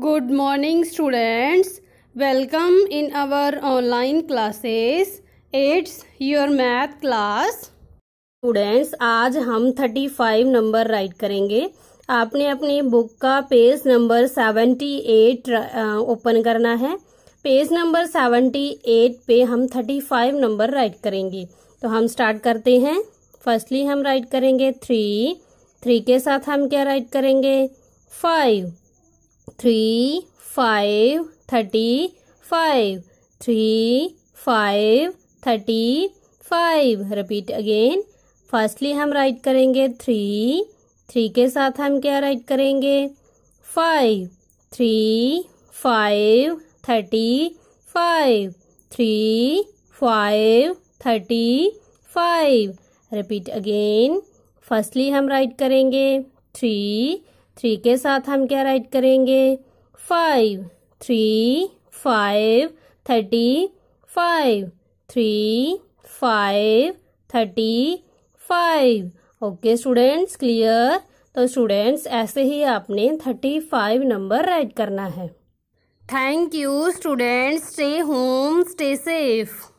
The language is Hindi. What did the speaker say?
good morning students welcome in our online classes it's your math class students आज हम 35 नंबर राइट करेंगे आपने अपनी बुक का पेज नंबर 78 ओपन करना है पेज नंबर 78 पे हम 35 नंबर राइट करेंगे तो हम स्टार्ट करते हैं फर्स्टली हम राइट करेंगे थ्री थ्री के साथ हम क्या राइट करेंगे five three five thirty five three five thirty five repeat again firstly हम राइट करेंगे थ्री थ्री के साथ हम क्या राइट करेंगे five three five thirty five three five thirty five repeat again firstly हम राइट करेंगे थ्री थ्री के साथ हम क्या राइट करेंगे five three five thirty five three five thirty five okay students clear तो स्टूडेंट्स ऐसे ही आपने थर्टी फाइव नंबर राइट करना है thank you students stay home stay safe